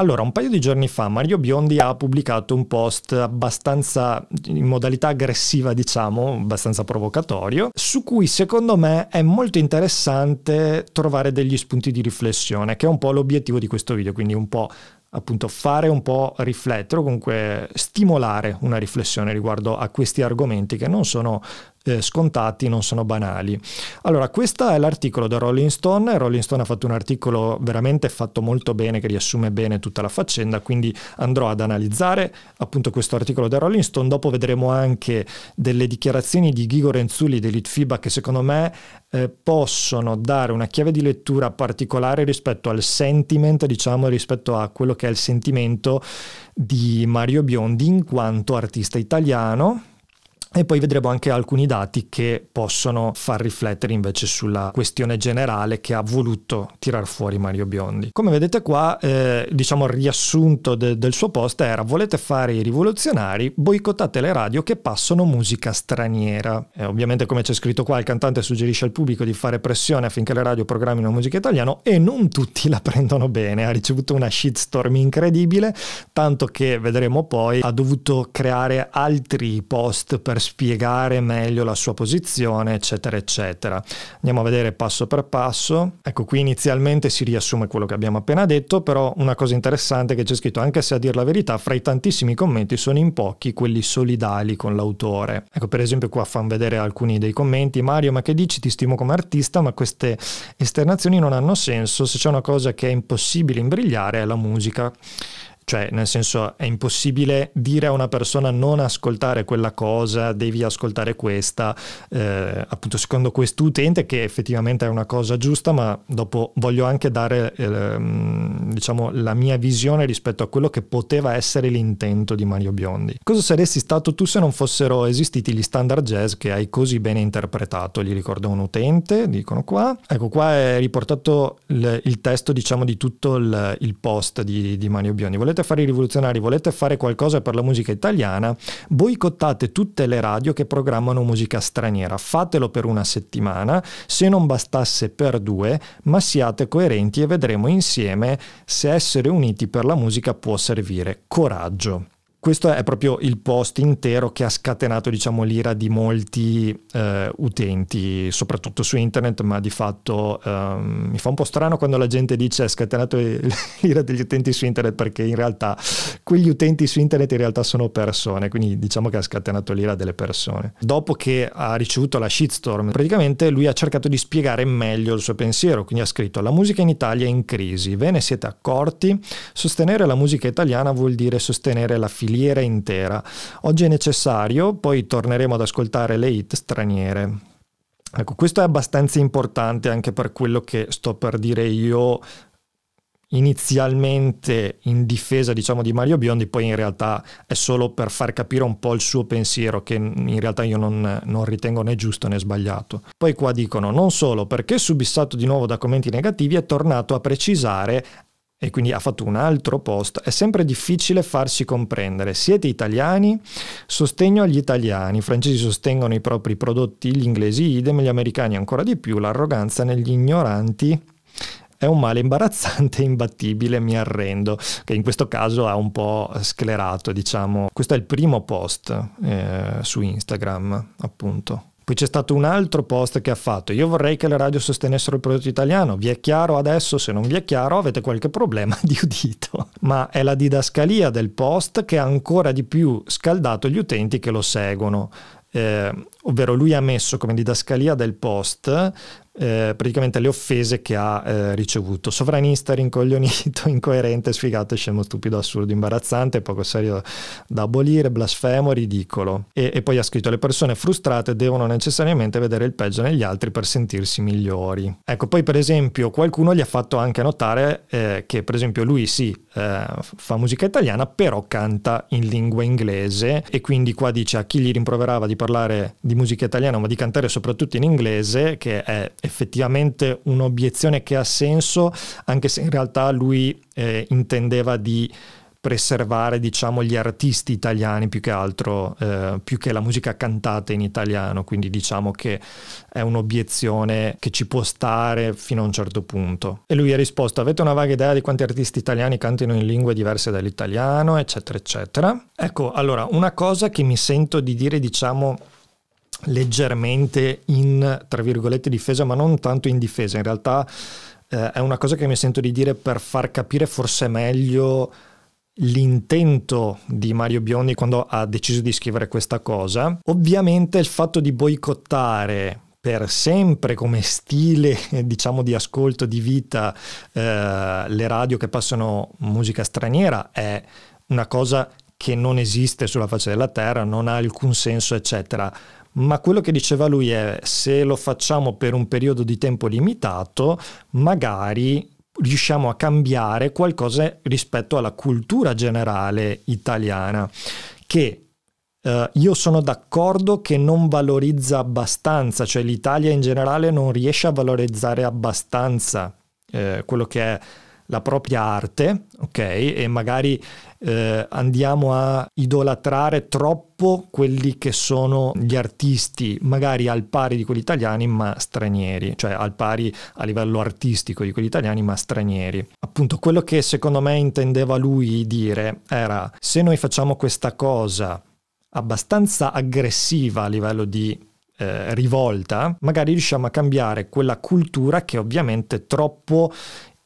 Allora, un paio di giorni fa Mario Biondi ha pubblicato un post abbastanza in modalità aggressiva, diciamo, abbastanza provocatorio, su cui secondo me è molto interessante trovare degli spunti di riflessione, che è un po' l'obiettivo di questo video, quindi un po' appunto fare un po' riflettere o comunque stimolare una riflessione riguardo a questi argomenti che non sono eh, scontati, non sono banali. Allora, questo è l'articolo da Rolling Stone. Rolling Stone ha fatto un articolo veramente fatto molto bene, che riassume bene tutta la faccenda, quindi andrò ad analizzare appunto questo articolo da Rolling Stone. Dopo vedremo anche delle dichiarazioni di Ghigo Renzulli dell'ITFIBA che secondo me eh, possono dare una chiave di lettura particolare rispetto al sentiment, diciamo, rispetto a quello che è il sentimento di Mario Biondi in quanto artista italiano e poi vedremo anche alcuni dati che possono far riflettere invece sulla questione generale che ha voluto tirar fuori Mario Biondi. Come vedete qua, eh, diciamo il riassunto de- del suo post era volete fare i rivoluzionari, boicottate le radio che passano musica straniera. E ovviamente come c'è scritto qua, il cantante suggerisce al pubblico di fare pressione affinché le radio programmino musica italiana e non tutti la prendono bene. Ha ricevuto una shitstorm incredibile, tanto che vedremo poi ha dovuto creare altri post per per spiegare meglio la sua posizione, eccetera, eccetera. Andiamo a vedere passo per passo. Ecco, qui inizialmente si riassume quello che abbiamo appena detto, però una cosa interessante che c'è scritto, anche se a dir la verità, fra i tantissimi commenti sono in pochi quelli solidali con l'autore. Ecco, per esempio qua fanno vedere alcuni dei commenti, Mario, ma che dici? Ti stimo come artista, ma queste esternazioni non hanno senso, se c'è una cosa che è impossibile imbrigliare è la musica. Cioè, nel senso, è impossibile dire a una persona non ascoltare quella cosa, devi ascoltare questa, eh, appunto secondo quest'utente che effettivamente è una cosa giusta, ma dopo voglio anche dare, eh, diciamo, la mia visione rispetto a quello che poteva essere l'intento di Mario Biondi. Cosa saresti stato tu se non fossero esistiti gli standard jazz che hai così bene interpretato? Gli ricordo un utente, dicono qua. Ecco, qua è riportato il, il testo, diciamo, di tutto il, il post di, di Mario Biondi. Volete volete fare i rivoluzionari, volete fare qualcosa per la musica italiana, boicottate tutte le radio che programmano musica straniera, fatelo per una settimana, se non bastasse per due, ma siate coerenti e vedremo insieme se essere uniti per la musica può servire. Coraggio questo è proprio il post intero che ha scatenato diciamo, l'ira di molti eh, utenti, soprattutto su internet, ma di fatto ehm, mi fa un po' strano quando la gente dice ha scatenato l'ira degli utenti su internet perché in realtà quegli utenti su internet in realtà sono persone, quindi diciamo che ha scatenato l'ira delle persone. Dopo che ha ricevuto la shitstorm, praticamente lui ha cercato di spiegare meglio il suo pensiero, quindi ha scritto la musica in Italia è in crisi, ve ne siete accorti? Sostenere la musica italiana vuol dire sostenere la fine filiera intera. Oggi è necessario, poi torneremo ad ascoltare le hit straniere. Ecco, questo è abbastanza importante anche per quello che sto per dire io inizialmente in difesa diciamo di Mario Biondi poi in realtà è solo per far capire un po' il suo pensiero che in realtà io non, non ritengo né giusto né sbagliato poi qua dicono non solo perché subissato di nuovo da commenti negativi è tornato a precisare e quindi ha fatto un altro post, è sempre difficile farsi comprendere. Siete italiani? Sostegno agli italiani. I francesi sostengono i propri prodotti, gli inglesi idem, gli americani ancora di più. L'arroganza negli ignoranti è un male imbarazzante e imbattibile, mi arrendo, che in questo caso ha un po' sclerato, diciamo. Questo è il primo post eh, su Instagram, appunto. Poi c'è stato un altro post che ha fatto, io vorrei che le radio sostenessero il prodotto italiano, vi è chiaro adesso, se non vi è chiaro avete qualche problema di udito, ma è la didascalia del post che ha ancora di più scaldato gli utenti che lo seguono. Eh, ovvero lui ha messo come didascalia del post eh, praticamente le offese che ha eh, ricevuto. Sovranista, rincoglionito, incoerente, sfigato, scemo, stupido, assurdo, imbarazzante, poco serio da abolire, blasfemo, ridicolo. E, e poi ha scritto le persone frustrate devono necessariamente vedere il peggio negli altri per sentirsi migliori. Ecco, poi per esempio qualcuno gli ha fatto anche notare eh, che per esempio lui sì, eh, fa musica italiana, però canta in lingua inglese e quindi qua dice a chi gli rimproverava di parlare di musica italiana ma di cantare soprattutto in inglese, che è effettivamente un'obiezione che ha senso, anche se in realtà lui eh, intendeva di preservare diciamo, gli artisti italiani più che altro, eh, più che la musica cantata in italiano, quindi diciamo che è un'obiezione che ci può stare fino a un certo punto. E lui ha risposto, avete una vaga idea di quanti artisti italiani cantino in lingue diverse dall'italiano, eccetera, eccetera. Ecco, allora, una cosa che mi sento di dire, diciamo, leggermente in, tra virgolette, difesa, ma non tanto in difesa. In realtà eh, è una cosa che mi sento di dire per far capire forse meglio l'intento di Mario Biondi quando ha deciso di scrivere questa cosa. Ovviamente il fatto di boicottare per sempre come stile diciamo di ascolto di vita eh, le radio che passano musica straniera è una cosa che non esiste sulla faccia della terra, non ha alcun senso, eccetera ma quello che diceva lui è se lo facciamo per un periodo di tempo limitato, magari riusciamo a cambiare qualcosa rispetto alla cultura generale italiana, che eh, io sono d'accordo che non valorizza abbastanza, cioè l'Italia in generale non riesce a valorizzare abbastanza eh, quello che è la propria arte, ok? E magari eh, andiamo a idolatrare troppo quelli che sono gli artisti, magari al pari di quelli italiani ma stranieri, cioè al pari a livello artistico di quelli italiani ma stranieri. Appunto quello che secondo me intendeva lui dire era se noi facciamo questa cosa abbastanza aggressiva a livello di eh, rivolta, magari riusciamo a cambiare quella cultura che ovviamente troppo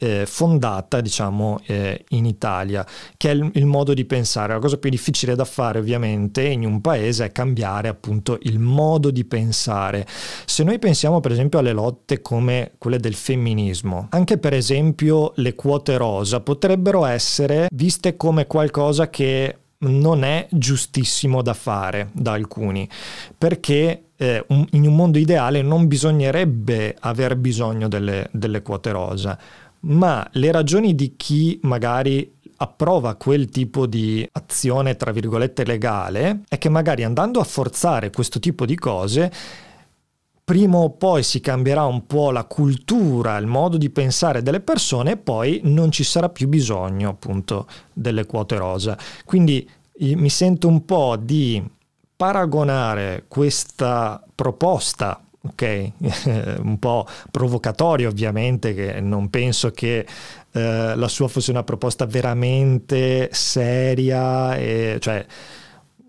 eh, fondata diciamo eh, in Italia, che è il, il, modo di pensare. La cosa più difficile da fare ovviamente in un paese è cambiare appunto il modo di pensare. Se noi pensiamo per esempio alle lotte come quelle del femminismo, anche per esempio le quote rosa potrebbero essere viste come qualcosa che non è giustissimo da fare da alcuni, perché eh, un, in un mondo ideale non bisognerebbe aver bisogno delle, delle quote rosa ma le ragioni di chi magari approva quel tipo di azione, tra virgolette, legale, è che magari andando a forzare questo tipo di cose, prima o poi si cambierà un po' la cultura, il modo di pensare delle persone e poi non ci sarà più bisogno appunto delle quote rosa. Quindi mi sento un po' di paragonare questa proposta ok? un po' provocatorio ovviamente, che non penso che eh, la sua fosse una proposta veramente seria, e, cioè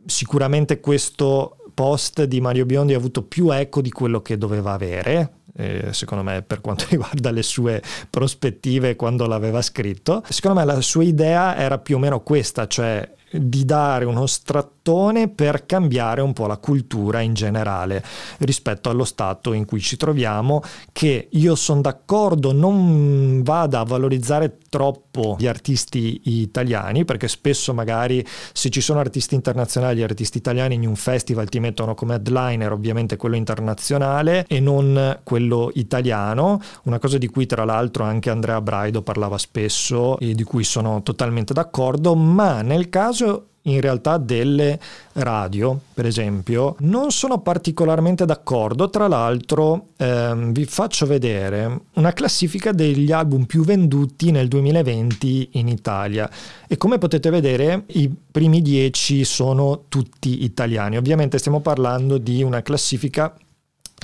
sicuramente questo post di Mario Biondi ha avuto più eco di quello che doveva avere, eh, secondo me per quanto riguarda le sue prospettive quando l'aveva scritto. Secondo me la sua idea era più o meno questa, cioè di dare uno strattone bastone per cambiare un po' la cultura in generale rispetto allo stato in cui ci troviamo, che io sono d'accordo non vada a valorizzare troppo gli artisti italiani, perché spesso magari se ci sono artisti internazionali, gli artisti italiani in un festival ti mettono come headliner ovviamente quello internazionale e non quello italiano, una cosa di cui tra l'altro anche Andrea Braido parlava spesso e di cui sono totalmente d'accordo, ma nel caso in realtà delle radio, per esempio, non sono particolarmente d'accordo. Tra l'altro ehm, vi faccio vedere una classifica degli album più venduti nel 2020 in Italia e come potete vedere i primi dieci sono tutti italiani. Ovviamente stiamo parlando di una classifica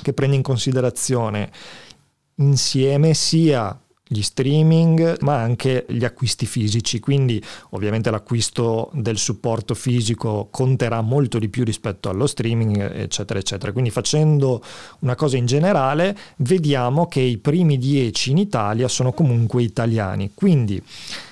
che prende in considerazione insieme sia gli streaming, ma anche gli acquisti fisici. Quindi ovviamente l'acquisto del supporto fisico conterà molto di più rispetto allo streaming, eccetera, eccetera. Quindi facendo una cosa in generale, vediamo che i primi 10 in Italia sono comunque italiani. Quindi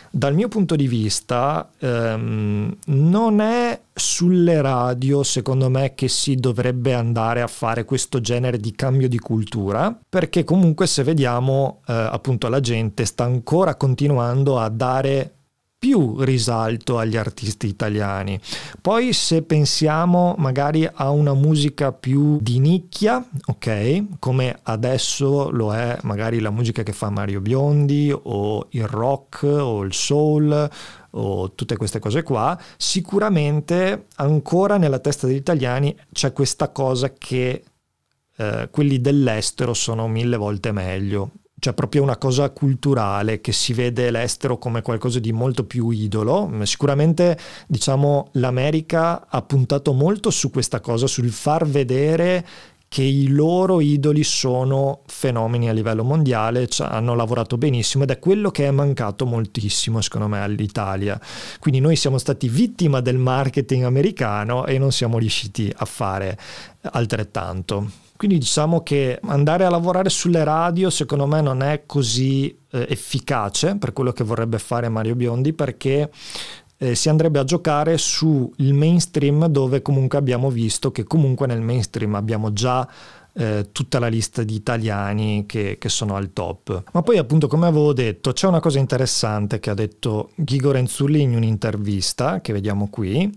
dal mio punto di vista ehm, non è sulle radio secondo me che si dovrebbe andare a fare questo genere di cambio di cultura perché comunque se vediamo eh, appunto la gente sta ancora continuando a dare più risalto agli artisti italiani. Poi se pensiamo magari a una musica più di nicchia, ok, come adesso lo è magari la musica che fa Mario Biondi o il rock o il soul o tutte queste cose qua, sicuramente ancora nella testa degli italiani c'è questa cosa che eh, quelli dell'estero sono mille volte meglio cioè proprio una cosa culturale che si vede l'estero come qualcosa di molto più idolo. Sicuramente diciamo l'America ha puntato molto su questa cosa, sul far vedere che i loro idoli sono fenomeni a livello mondiale, cioè hanno lavorato benissimo ed è quello che è mancato moltissimo secondo me all'Italia. Quindi noi siamo stati vittima del marketing americano e non siamo riusciti a fare altrettanto. Quindi diciamo che andare a lavorare sulle radio secondo me non è così eh, efficace per quello che vorrebbe fare Mario Biondi perché eh, si andrebbe a giocare sul mainstream dove comunque abbiamo visto che comunque nel mainstream abbiamo già eh, tutta la lista di italiani che, che, sono al top. Ma poi appunto come avevo detto c'è una cosa interessante che ha detto Ghigo Renzulli in un'intervista che vediamo qui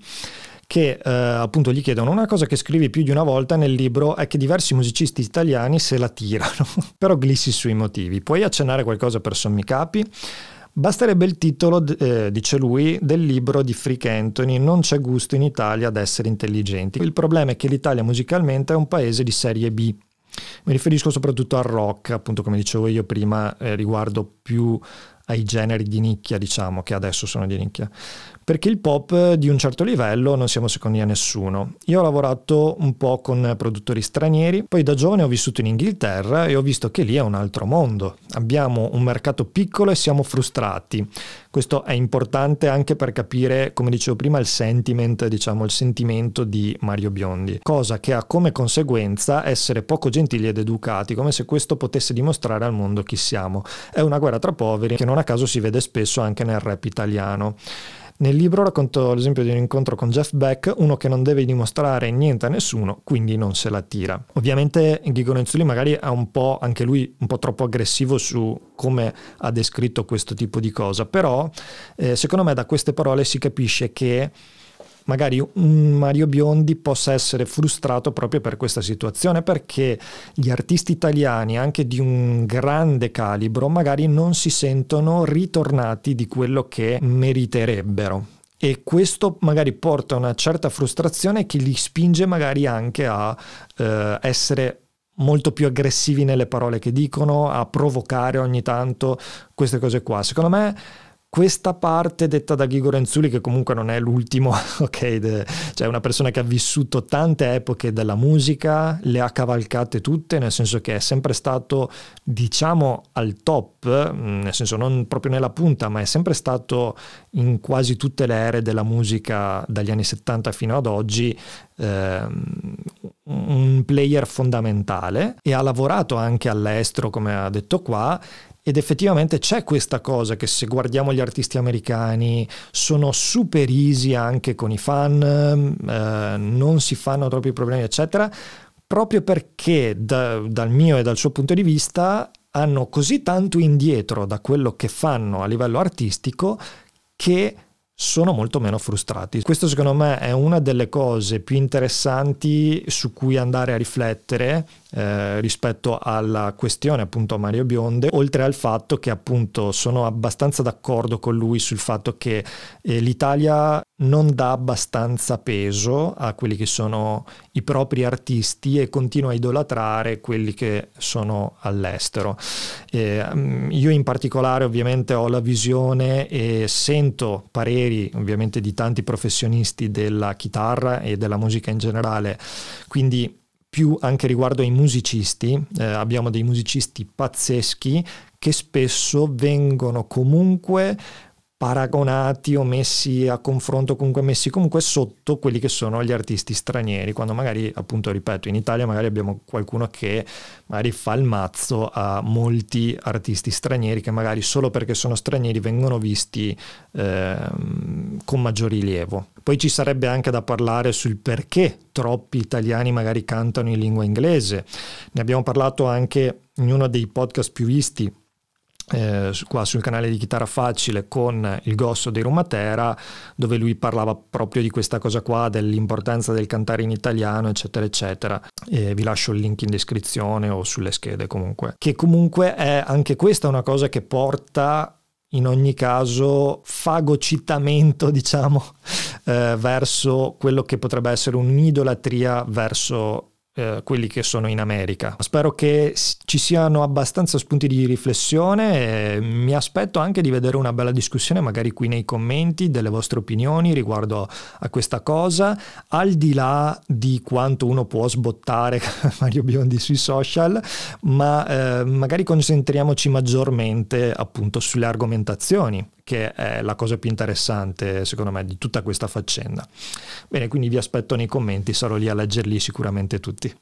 che eh, appunto gli chiedono una cosa che scrivi più di una volta nel libro è che diversi musicisti italiani se la tirano, però glissi sui motivi. Puoi accennare qualcosa per sommi capi? Basterebbe il titolo, eh, dice lui, del libro di Freak Anthony, Non c'è gusto in Italia ad essere intelligenti. Il problema è che l'Italia musicalmente è un paese di serie B. Mi riferisco soprattutto al rock, appunto come dicevo io prima, eh, riguardo più ai generi di nicchia, diciamo, che adesso sono di nicchia. Perché il pop eh, di un certo livello non siamo secondi a nessuno. Io ho lavorato un po' con produttori stranieri, poi da giovane ho vissuto in Inghilterra e ho visto che lì è un altro mondo. Abbiamo un mercato piccolo e siamo frustrati. Questo è importante anche per capire, come dicevo prima, il sentiment, diciamo il sentimento di Mario Biondi, cosa che ha come conseguenza essere poco gentili ed educati, come se questo potesse dimostrare al mondo chi siamo. È una guerra tra poveri che non a caso si vede spesso anche nel rap italiano. Nel libro racconto l'esempio di un incontro con Jeff Beck, uno che non deve dimostrare niente a nessuno, quindi non se la tira. Ovviamente Ghigo Nenzulli magari è un po' anche lui un po' troppo aggressivo su come ha descritto questo tipo di cosa, però eh, secondo me da queste parole si capisce che magari un Mario Biondi possa essere frustrato proprio per questa situazione, perché gli artisti italiani, anche di un grande calibro, magari non si sentono ritornati di quello che meriterebbero e questo magari porta a una certa frustrazione che li spinge magari anche a eh, essere molto più aggressivi nelle parole che dicono, a provocare ogni tanto queste cose qua. Secondo me questa parte detta da Ghigo Renzulli, che comunque non è l'ultimo, ok, de, cioè una persona che ha vissuto tante epoche della musica, le ha cavalcate tutte, nel senso che è sempre stato, diciamo, al top, mm, nel senso non proprio nella punta, ma è sempre stato in quasi tutte le ere della musica dagli anni 70 fino ad oggi ehm, un player fondamentale e ha lavorato anche all'estero, come ha detto qua, ed effettivamente c'è questa cosa che se guardiamo gli artisti americani sono super easy anche con i fan, ehm, eh, non si fanno troppi problemi, eccetera, proprio perché da, dal mio e dal suo punto di vista hanno così tanto indietro da quello che fanno a livello artistico che sono molto meno frustrati. Questo secondo me è una delle cose più interessanti su cui andare a riflettere eh, rispetto alla questione appunto a Mario Bionde, oltre al fatto che appunto sono abbastanza d'accordo con lui sul fatto che eh, l'Italia non dà abbastanza peso a quelli che sono i propri artisti e continua a idolatrare quelli che sono all'estero. Eh, mm, io in particolare ovviamente ho la visione e sento pareri ovviamente di tanti professionisti della chitarra e della musica in generale, quindi più anche riguardo ai musicisti, eh, abbiamo dei musicisti pazzeschi che spesso vengono comunque paragonati o messi a confronto, comunque messi comunque sotto quelli che sono gli artisti stranieri, quando magari, appunto, ripeto, in Italia magari abbiamo qualcuno che magari fa il mazzo a molti artisti stranieri che magari solo perché sono stranieri vengono visti eh, con maggior rilievo. Poi ci sarebbe anche da parlare sul perché troppi italiani magari cantano in lingua inglese. Ne abbiamo parlato anche in uno dei podcast più visti eh, qua sul canale di Chitarra Facile con il Gosso dei Rumatera, dove lui parlava proprio di questa cosa qua, dell'importanza del cantare in italiano, eccetera, eccetera. E vi lascio il link in descrizione o sulle schede comunque. Che comunque è anche questa una cosa che porta in ogni caso fagocitamento, diciamo, eh, verso quello che potrebbe essere un'idolatria verso eh, quelli che sono in America. Spero che ci siano abbastanza spunti di riflessione e mi aspetto anche di vedere una bella discussione magari qui nei commenti delle vostre opinioni riguardo a questa cosa, al di là di quanto uno può sbottare Mario Biondi sui social, ma eh, magari concentriamoci maggiormente appunto sulle argomentazioni che è la cosa più interessante secondo me di tutta questa faccenda. Bene, quindi vi aspetto nei commenti, sarò lì a leggerli sicuramente tutti.